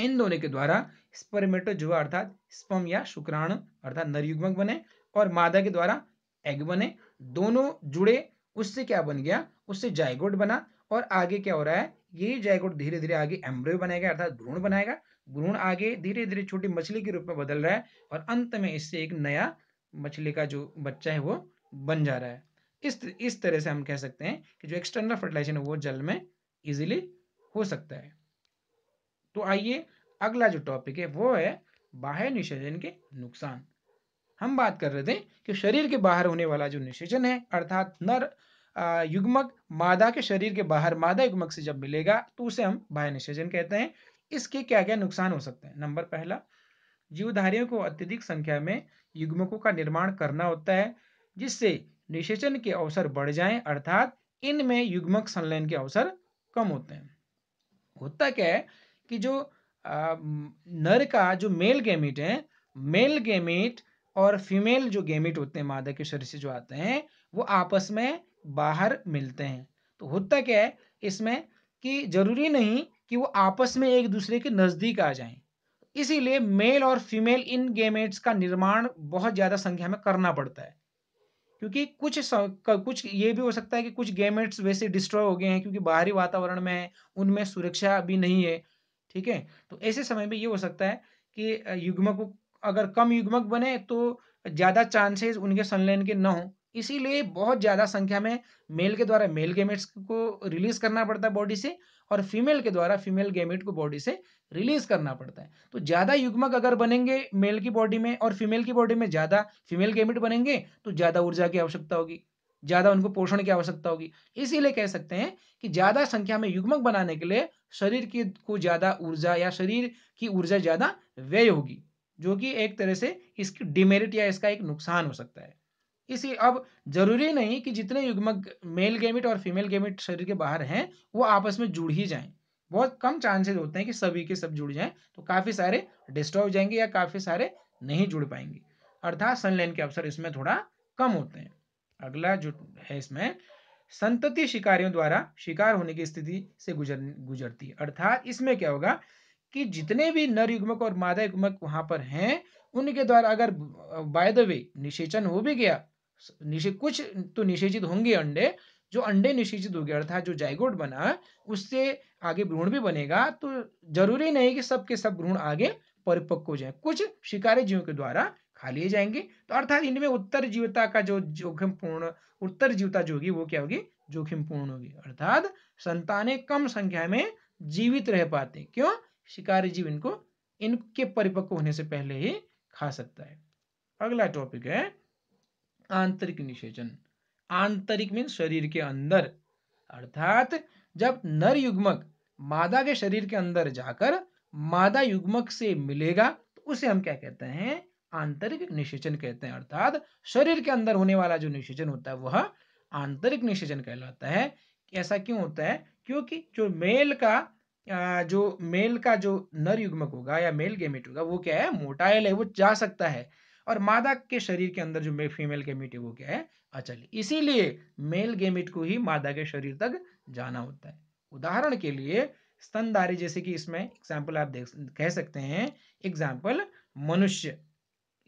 इन दोनों के द्वारा स्पर्मेटोजुआ अर्थात स्पम या शुक्राणु अर्थात नरयुग्मक बने और मादा के द्वारा एग बने दोनों जुड़े उससे क्या बन गया उससे जायगोट बना और आगे क्या हो रहा है यही जायगोट धीरे धीरे आगे एम्ब्रियो बनाएगा अर्थात भ्रूण बनाएगा भ्रूण आगे धीरे धीरे छोटी मछली के रूप में बदल रहा है और अंत में इससे एक नया मछली का जो बच्चा है वो बन जा रहा है इस इस तरह से हम कह सकते हैं कि जो एक्सटर्नल फर्टिलाइजेशन है वो जल में इजीली हो सकता है तो आइए अगला जो टॉपिक है वो है बाह्य निषेचन के नुकसान हम बात कर रहे थे कि शरीर के बाहर होने वाला जो निषेचन है अर्थात नर युग्मक मादा के शरीर के बाहर मादा युग्मक से जब मिलेगा तो उसे हम बाह्य निषेचन कहते हैं इसके क्या क्या नुकसान हो सकते हैं नंबर पहला जीवधारियों को अत्यधिक संख्या में युग्मकों का निर्माण करना होता है जिससे निषेचन के अवसर बढ़ जाएं अर्थात इनमें युग्मक संलयन के अवसर कम होते हैं होता क्या है कि जो आ, नर का जो मेल गेमिट है मेल गेमिट और फीमेल जो गेमिट होते हैं मादा के शरीर से जो आते हैं वो आपस में बाहर मिलते हैं तो होता क्या है इसमें कि जरूरी नहीं कि वो आपस में एक दूसरे के नज़दीक आ जाएं इसीलिए मेल और फीमेल इन गेमेट्स का निर्माण बहुत ज़्यादा संख्या में करना पड़ता है क्योंकि कुछ कुछ ये भी हो सकता है कि कुछ गेमेट्स वैसे डिस्ट्रॉय हो गए हैं क्योंकि बाहरी वातावरण में है उनमें सुरक्षा अभी नहीं है ठीक है तो ऐसे समय में ये हो सकता है कि युग्मक अगर कम युग्मक बने तो ज़्यादा चांसेस उनके सनलाइन के न हो इसीलिए बहुत ज़्यादा संख्या में मेल के द्वारा मेल गेमेट्स को रिलीज करना पड़ता है बॉडी से और फीमेल के द्वारा फीमेल गेमेट को बॉडी से रिलीज करना पड़ता है तो ज़्यादा युग्मक अगर बनेंगे मेल की बॉडी में और फीमेल की बॉडी में ज़्यादा फीमेल गेमिट बनेंगे तो ज़्यादा ऊर्जा की आवश्यकता होगी ज़्यादा उनको पोषण की आवश्यकता होगी इसीलिए कह सकते हैं कि ज़्यादा संख्या में युग्मक बनाने के लिए शरीर की को ज़्यादा ऊर्जा या शरीर की ऊर्जा ज़्यादा व्यय होगी जो कि एक तरह से इसकी डिमेरिट या इसका एक नुकसान हो सकता है इसी अब जरूरी नहीं कि जितने युग्मक मेल गेमिट और फीमेल गेमिट शरीर के बाहर हैं वो आपस में जुड़ ही जाएं बहुत कम चांसेस होते हैं कि सभी के सब जुड़ जाएं तो काफ़ी सारे डिस्टर्ब हो जाएंगे या काफ़ी सारे नहीं जुड़ पाएंगे अर्थात सनलाइन के अवसर इसमें थोड़ा कम होते हैं अगला जो है इसमें संतति शिकारियों द्वारा शिकार होने की स्थिति से गुजर गुजरती है अर्थात इसमें क्या होगा कि जितने भी नर युग्मक और मादा युग्मक वहां पर हैं उनके द्वारा अगर बाय द वे निषेचन हो भी गया निशे कुछ तो निषेचित होंगे अंडे जो अंडे निषेचित हो गए अर्थात जो जायगोट बना उससे आगे भ्रूण भी बनेगा तो जरूरी नहीं कि सब के सब भ्रूण आगे परिपक्व हो जाए कुछ शिकारी जीवों के द्वारा खा लिए जाएंगे तो अर्थात इनमें उत्तर जीवता का जो जोखिम पूर्ण उत्तर जीवता जो होगी वो क्या होगी जोखिम पूर्ण होगी अर्थात संतानें कम संख्या में जीवित रह पाते क्यों शिकारी जीव इनको इनके परिपक्व होने से पहले ही खा सकता है अगला टॉपिक है आंतरिक निषेचन आंतरिक मीन शरीर के अंदर अर्थात जब नर युग्मक मादा के शरीर के अंदर जाकर मादा युग्मक से मिलेगा तो उसे हम क्या कहते हैं आंतरिक निषेचन कहते हैं अर्थात शरीर के अंदर होने वाला जो निषेचन होता है वह आंतरिक निषेचन कहलाता है ऐसा क्यों होता है क्योंकि जो मेल का जो मेल का जो नर युग्मक होगा या मेल गेमिट होगा वो क्या है मोटाइल है वो जा सकता है और मादा के शरीर के अंदर जो फीमेल गेमिट है वो क्या है अचल इसीलिए मेल गेमिट को ही मादा के शरीर तक जाना होता है उदाहरण के लिए स्तनधारी जैसे कि इसमें एग्जाम्पल आप देख कह सकते हैं एग्जाम्पल मनुष्य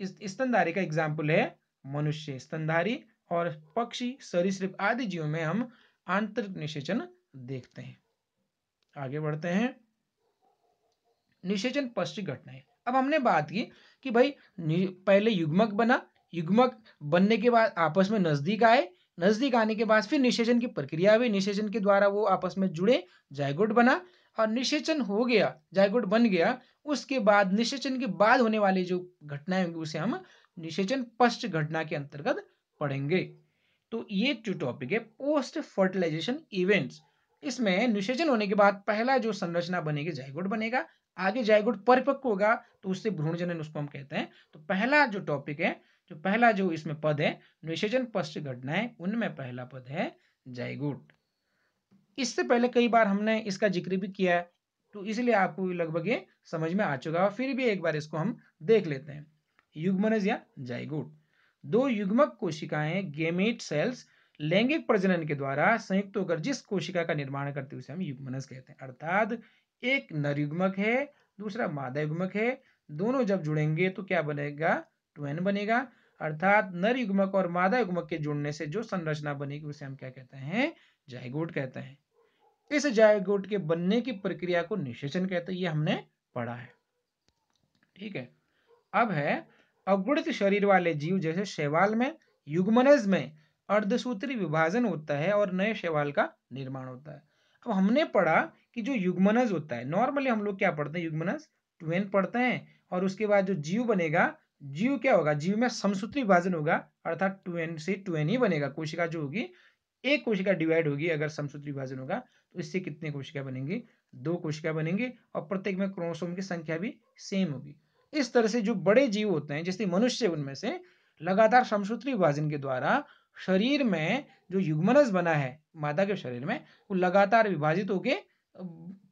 इस स्तनधारी का एग्जाम्पल है मनुष्य स्तनधारी और पक्षी सरीसृप आदि जीवों में हम आंतरिक निषेचन देखते हैं आगे बढ़ते हैं निषेचन पश्चिम घटनाएं अब हमने बात की कि भाई पहले युग्मक बना युग्मक बनने के बाद आपस में नजदीक आए नज़दीक आने के बाद फिर निषेचन की प्रक्रिया हुई निषेचन के द्वारा वो आपस में जुड़े जायगुट बना और निषेचन हो गया जायगुट बन गया उसके बाद निषेचन के बाद होने वाली जो घटनाएं होंगी उसे हम निषेचन पश्च घटना के अंतर्गत पढ़ेंगे तो ये जो टॉपिक है पोस्ट फर्टिलाइजेशन इवेंट्स इसमें निषेचन होने के बाद पहला जो संरचना बनेगी जायगुट बनेगा आगे जायगुट परिपक्व होगा तो उससे भ्रूण जनन उसको हम कहते हैं तो पहला जो टॉपिक है जो तो पहला जो इसमें पद है निषेचन पश्च घटनाएं उनमें पहला पद है जयगुट इससे पहले कई बार हमने इसका जिक्र भी किया है तो इसलिए आपको लगभग ये समझ में आ चुका है फिर भी एक बार इसको हम देख लेते हैं युग्मनज या जयगुट दो युग्मक कोशिकाएं गेमेट सेल्स लैंगिक प्रजनन के द्वारा संयुक्त होकर जिस कोशिका का निर्माण करते हैं उसे हम युग्मनज कहते हैं अर्थात एक नर युग्मक है दूसरा मादा युग्मक है दोनों जब जुड़ेंगे तो क्या बनेगा टू एन बनेगा अर्थात नर युग्मक और मादा युग्मक के जुड़ने से जो संरचना बनेगी उसे हम क्या कहते हैं जायगोट कहते हैं इस जायगोट के बनने की प्रक्रिया को निषेचन कहते हैं ये हमने पढ़ा है ठीक है अब है अगुणित शरीर वाले जीव जैसे शैवाल में युग्मनज में अर्धसूत्री विभाजन होता है और नए शैवाल का निर्माण होता है अब हमने पढ़ा कि जो युग्मनज होता है नॉर्मली हम लोग क्या पढ़ते हैं युग्मनज ट्वेन पढ़ते हैं और उसके बाद जो जीव बनेगा जीव क्या होगा जीव में समसूत्री विभाजन होगा अर्थात टू एन से टू एन ही बनेगा कोशिका जो होगी एक कोशिका डिवाइड होगी अगर समसूत्री विभाजन होगा तो इससे कितने कोशिका बनेंगी दो कोशिका बनेंगी और प्रत्येक में क्रोमोसोम की संख्या भी सेम होगी इस तरह से जो बड़े जीव होते हैं जैसे मनुष्य उनमें से लगातार समसूत्री विभाजन के द्वारा शरीर में जो युग्मनस बना है मादा के शरीर में वो लगातार विभाजित होके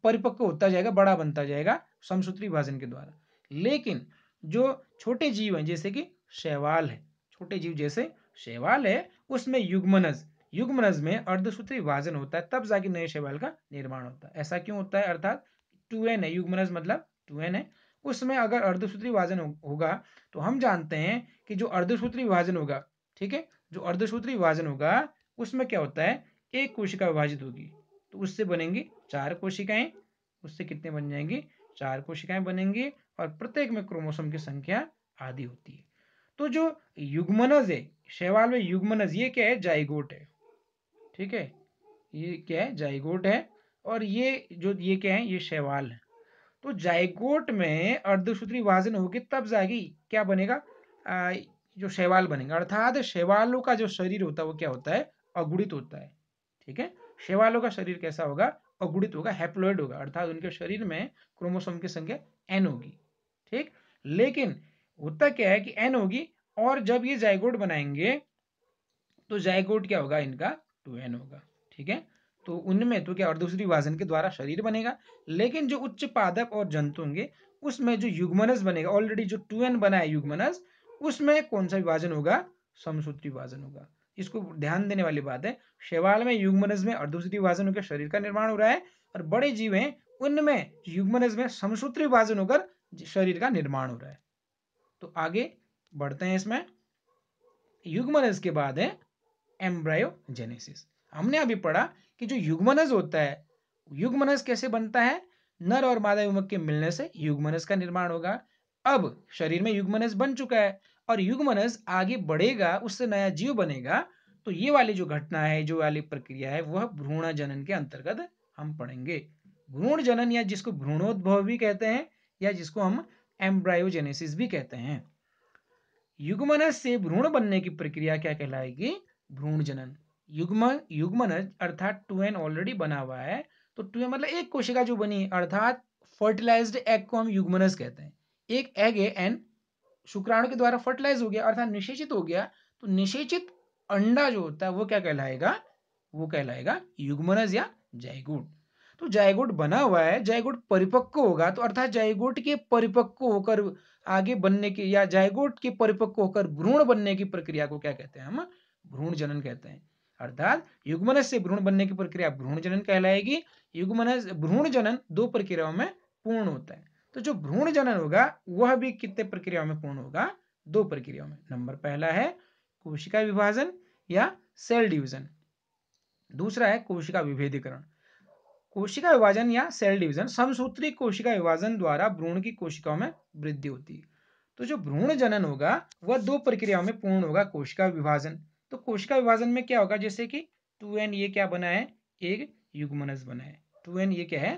परिपक्व होता जाएगा बड़ा बनता जाएगा समसूत्री विभाजन के द्वारा लेकिन जो छोटे जीव हैं जैसे कि शैवाल है छोटे जीव जैसे शैवाल है उसमें युग्मनज युग्मनज में अर्धसूत्री वाजन होता है तब जाके नए शैवाल का निर्माण होता है ऐसा क्यों होता है अर्थात टू एन है युग्मनज मतलब टू एन है उसमें अगर अर्धसूत्री वाजन होगा तो हम जानते हैं कि जो अर्धसूत्री वाजन होगा ठीक है जो अर्धसूत्री वाजन होगा उसमें क्या होता है एक कोशिका विभाजित होगी तो उससे बनेंगी चार कोशिकाएं उससे कितने बन जाएंगी चार कोशिकाएं बनेंगी और प्रत्येक में क्रोमोसोम की संख्या आधी होती है तो जो युग्मनज है शैवाल में युग्मनज ये क्या है जाइगोट है ठीक है ये क्या है जाइगोट है और ये जो ये क्या है ये शैवाल है तो जाइगोट में अर्धसूत्री वाजन होगी तब जाएगी क्या बनेगा आ, जो शैवाल बनेगा अर्थात शैवालों का जो शरीर होता है वो क्या होता है अगुड़ित होता है ठीक है शैवालों का शरीर कैसा होगा अगुणित होगा हैप्लोइड होगा अर्थात उनके शरीर में क्रोमोसोम की संख्या एन होगी ठीक लेकिन होता क्या है कि एन होगी और जब ये जायगोट बनाएंगे तो जायगोट क्या होगा इनका टू तो एन होगा ठीक है तो उनमें तो क्या और दूसरी विभाजन के द्वारा शरीर बनेगा लेकिन जो उच्च पादप और जंतु होंगे उसमें जो युग्मनस बनेगा ऑलरेडी जो टू एन बना है युग्मनस उसमें कौन सा विभाजन होगा समसूत्री विभाजन होगा इसको ध्यान देने वाली बात है शैवाल में युग्मनस में और दूसरी विभाजन होकर शरीर का निर्माण हो रहा है और बड़े जीव हैं उनमें युग्मनस में समसूत्री विभाजन होकर शरीर का निर्माण हो रहा है तो आगे बढ़ते हैं इसमें युग्मनज के बाद है एम्ब्रायोजेनेसिस हमने अभी पढ़ा कि जो युग्मनज होता है युग्मनज कैसे बनता है नर और मादा युवक के मिलने से युग्मनज का निर्माण होगा अब शरीर में युग्मनज बन चुका है और युग्मनज आगे बढ़ेगा उससे नया जीव बनेगा तो ये वाली जो घटना है जो वाली प्रक्रिया है वह भ्रूण जनन के अंतर्गत हम पढ़ेंगे भ्रूण जनन या जिसको भ्रूणोद्भव भी कहते हैं या जिसको हम एम्ब्रायोजेनेसिस भी कहते हैं युग्मनज से भ्रूण बनने की प्रक्रिया क्या कहलाएगी भ्रूण जनन युग्म युग्मनज अर्थात टू एन ऑलरेडी बना हुआ है तो टू मतलब एक कोशिका जो बनी अर्थात फर्टिलाइज्ड एग को हम युग्मनज कहते हैं एक एग है एन शुक्राणु के द्वारा फर्टिलाइज हो गया अर्थात निषेचित हो गया तो निषेचित अंडा जो होता है वो क्या कहलाएगा वो कहलाएगा युग्मनज या जयगुण तो जायगोट बना हुआ है जायगोट परिपक्व होगा तो अर्थात जायगोट के परिपक्व होकर आगे बनने की या जायगोट के परिपक्व होकर भ्रूण बनने की प्रक्रिया को क्या कहते हैं हम भ्रूण जनन कहते हैं अर्थात युगमनस से भ्रूण बनने की प्रक्रिया भ्रूण जनन कहलाएगी युगमनस भ्रूण जनन दो प्रक्रियाओं में पूर्ण होता है तो जो भ्रूण जनन होगा वह भी कितने प्रक्रियाओं में पूर्ण होगा दो प्रक्रियाओं में नंबर पहला है कोशिका विभाजन या सेल डिवीजन दूसरा है कोशिका विभेदीकरण कोशिका विभाजन या सेल डिवीजन समसूत्री कोशिका विभाजन द्वारा भ्रूण की कोशिकाओं में वृद्धि होती है तो जो भ्रूण जनन होगा वह दो प्रक्रियाओं में पूर्ण होगा कोशिका विभाजन तो कोशिका विभाजन में क्या होगा जैसे कि टू एन ये क्या बना है एक युग्मनस बना है टू एन ये क्या है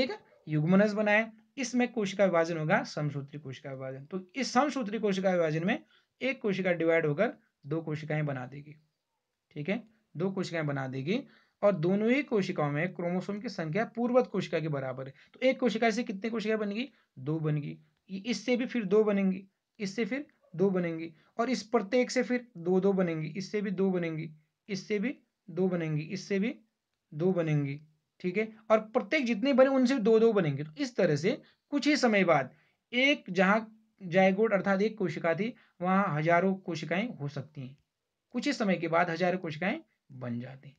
एक युग्मनस बना है इसमें कोशिका विभाजन होगा समसूत्री कोशिका विभाजन तो इस समसूत्री कोशिका विभाजन में एक कोशिका डिवाइड होकर दो कोशिकाएं बना देगी ठीक है दो कोशिकाएं बना देगी और दोनों ही कोशिकाओं में क्रोमोसोम की संख्या पूर्वत कोशिका के बराबर है तो एक कोशिका से कितनी कोशिकाएं बनेगी दो बनेगी इससे भी फिर दो बनेंगी इससे फिर दो बनेंगी और इस प्रत्येक से फिर दो दो बनेंगी इससे भी दो बनेंगी इससे भी दो बनेंगी इससे भी दो बनेंगी ठीक है और प्रत्येक जितने बने उनसे दो दो बनेंगे तो इस तरह से कुछ ही समय बाद एक जहाँ जायगोट अर्थात एक कोशिका थी वहाँ हजारों कोशिकाएं हो सकती हैं कुछ ही समय के बाद हजारों कोशिकाएं बन जाती हैं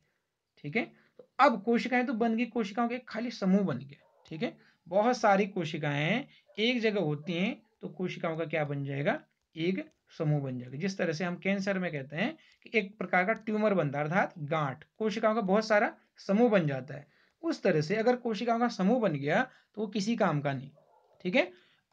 ठीक है तो अब कोशिकाएं तो बन गई कोशिकाओं के खाली समूह बन गया ठीक है बहुत सारी कोशिकाएं एक जगह होती हैं तो कोशिकाओं का क्या बन जाएगा एक समूह बन जाएगा जिस तरह से हम कैंसर में कहते हैं कि एक प्रकार का ट्यूमर बनता है अर्थात गांठ कोशिकाओं का बहुत सारा समूह बन जाता है उस तरह से अगर कोशिकाओं का समूह बन गया तो वो किसी काम का नहीं ठीक है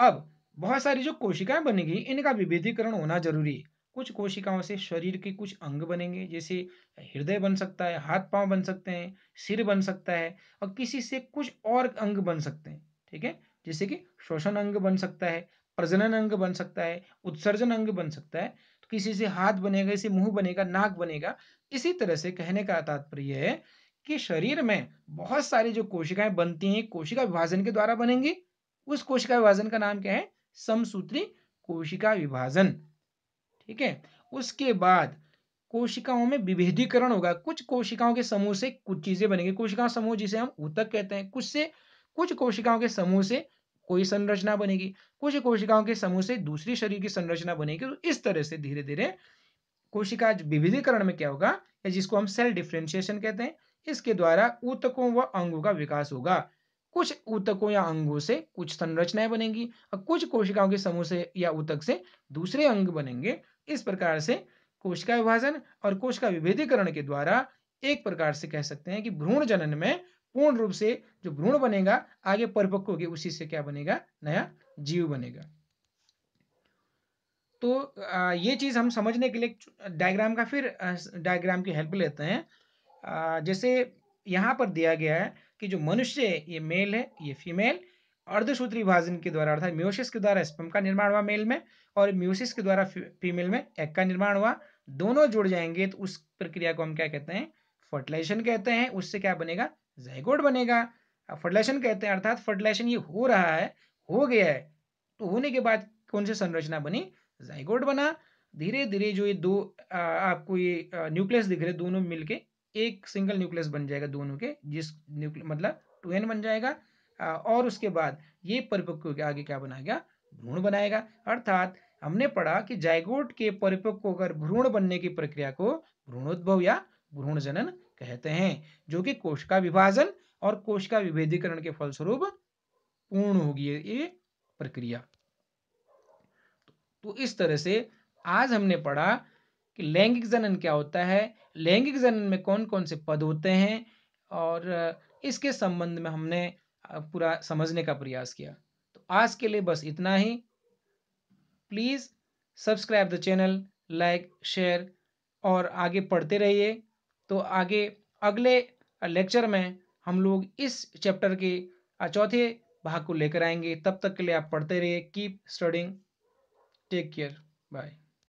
अब बहुत सारी जो कोशिकाएं बनेगी इनका विभेदीकरण होना जरूरी है कुछ कोशिकाओं से शरीर के कुछ अंग बनेंगे जैसे हृदय बन सकता है हाथ पांव बन सकते हैं सिर बन सकता है और किसी से कुछ और अंग बन सकते हैं ठीक है जैसे कि श्वसन अंग बन सकता है प्रजनन अंग बन सकता है उत्सर्जन अंग बन सकता है तो किसी से हाथ बनेगा इसे मुंह बनेगा नाक बनेगा इसी तरह से कहने का तात्पर्य है कि शरीर में बहुत सारी जो कोशिकाएं बनती हैं कोशिका विभाजन के द्वारा बनेंगी उस कोशिका विभाजन का नाम क्या है समसूत्री कोशिका विभाजन ठीक है उसके बाद कोशिकाओं में विभेदीकरण होगा कुछ कोशिकाओं के समूह से कुछ चीजें बनेंगी कोशिका समूह जिसे हम उतक कहते हैं कुछ से कुछ कोशिकाओं के समूह से कोई संरचना बनेगी कुछ कोशिकाओं के समूह से दूसरी शरीर की संरचना बनेगी तो इस तरह से धीरे धीरे कोशिका विविधीकरण में क्या होगा या जिसको हम सेल डिफ्रेंशिएशन कहते हैं इसके द्वारा ऊतकों व अंगों का विकास होगा कुछ ऊतकों या अंगों से कुछ संरचनाएं बनेंगी और कुछ कोशिकाओं के समूह से या ऊतक से दूसरे अंग बनेंगे इस प्रकार से कोशिका विभाजन और कोशिका विभेदीकरण के द्वारा एक प्रकार से कह सकते हैं कि भ्रूण जनन में पूर्ण रूप से जो भ्रूण बनेगा आगे परिपक्व होगी उसी से क्या बनेगा नया जीव बनेगा तो ये चीज़ हम समझने के लिए डायग्राम का फिर डायग्राम की हेल्प लेते हैं जैसे यहां पर दिया गया है कि जो मनुष्य ये मेल है ये फीमेल अर्धसूत्री विभाजन के द्वारा अर्थात म्यूसिस के द्वारा स्पम का निर्माण हुआ मेल में और म्यूसिस के द्वारा फीमेल में एग का निर्माण हुआ दोनों जुड़ जाएंगे तो उस प्रक्रिया को हम क्या कहते हैं फर्टिलाइजेशन कहते हैं उससे क्या बनेगा जयगोड बनेगा फर्टिलाइजेशन कहते हैं अर्थात फर्टिलाइजेशन ये हो रहा है हो गया है तो होने के बाद कौन सी संरचना बनी जयगोड बना धीरे धीरे जो ये दो आ, आपको ये न्यूक्लियस दिख रहे दोनों मिलके एक सिंगल न्यूक्लियस बन जाएगा दोनों के जिस न्यूक्लियस मतलब टू एन बन जाएगा और उसके बाद ये परिपक्व के आगे क्या गया भ्रूण बनाएगा अर्थात हमने पढ़ा कि जायगोट के परिपक्व होकर भ्रूण बनने की प्रक्रिया को भ्रूणोद्भव या भ्रूण जनन कहते हैं जो कि कोशिका विभाजन और कोशिका विभेदीकरण के फलस्वरूप पूर्ण होगी ये प्रक्रिया तो इस तरह से आज हमने पढ़ा कि लैंगिक जनन क्या होता है लैंगिक जनन में कौन कौन से पद होते हैं और इसके संबंध में हमने पूरा समझने का प्रयास किया तो आज के लिए बस इतना ही please subscribe the channel like share और आगे पढ़ते रहिए तो आगे अगले लेक्चर में हम लोग इस चैप्टर के चौथे भाग को लेकर आएंगे तब तक के लिए आप पढ़ते रहिए keep studying take care bye